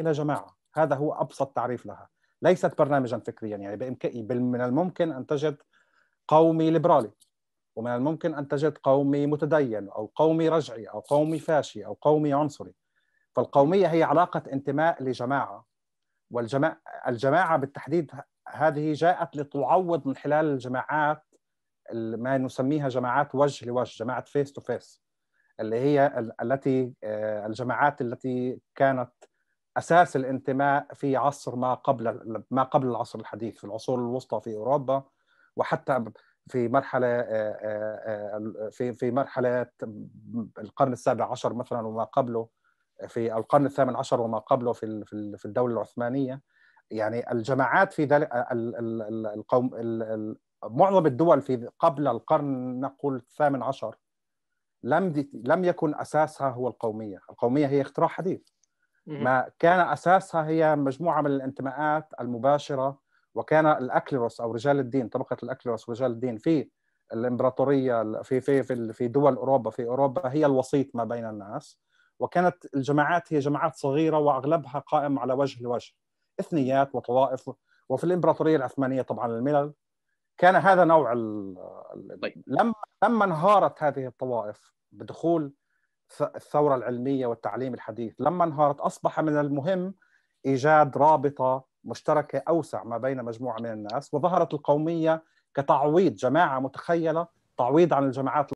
الى جماعه هذا هو ابسط تعريف لها ليست برنامجا فكريا يعني بامكان من الممكن ان تجد قومي ليبرالي ومن الممكن ان تجد قومي متدين او قومي رجعي او قومي فاشي او قومي عنصري فالقوميه هي علاقه انتماء لجماعه والجماعه الجماعه بالتحديد هذه جاءت لتعوض من خلال الجماعات ما نسميها جماعات وجه لوجه جماعه فيس تو فيس اللي هي التي آه، الجماعات التي كانت اساس الانتماء في عصر ما قبل ما قبل العصر الحديث في العصور الوسطى في اوروبا وحتى في مرحله في في مرحله القرن السابع عشر مثلا وما قبله في القرن الثامن عشر وما قبله في في الدوله العثمانيه يعني الجماعات في ذلك القوم معظم الدول في قبل القرن نقول الثامن عشر لم لم يكن اساسها هو القوميه، القوميه هي اختراع حديث ما كان اساسها هي مجموعه من الانتماءات المباشره وكان الاكليروس او رجال الدين طبقه الاكليروس ورجال الدين في الامبراطوريه في في في في دول اوروبا في اوروبا هي الوسيط ما بين الناس وكانت الجماعات هي جماعات صغيره واغلبها قائم على وجه لوجه اثنيات وطوائف وفي الامبراطوريه العثمانيه طبعا الملل كان هذا نوع ال... طيب. لما لما انهارت هذه الطوائف بدخول الثورة العلمية والتعليم الحديث لما انهارت أصبح من المهم إيجاد رابطة مشتركة أوسع ما بين مجموعة من الناس وظهرت القومية كتعويض جماعة متخيلة تعويض عن الجماعات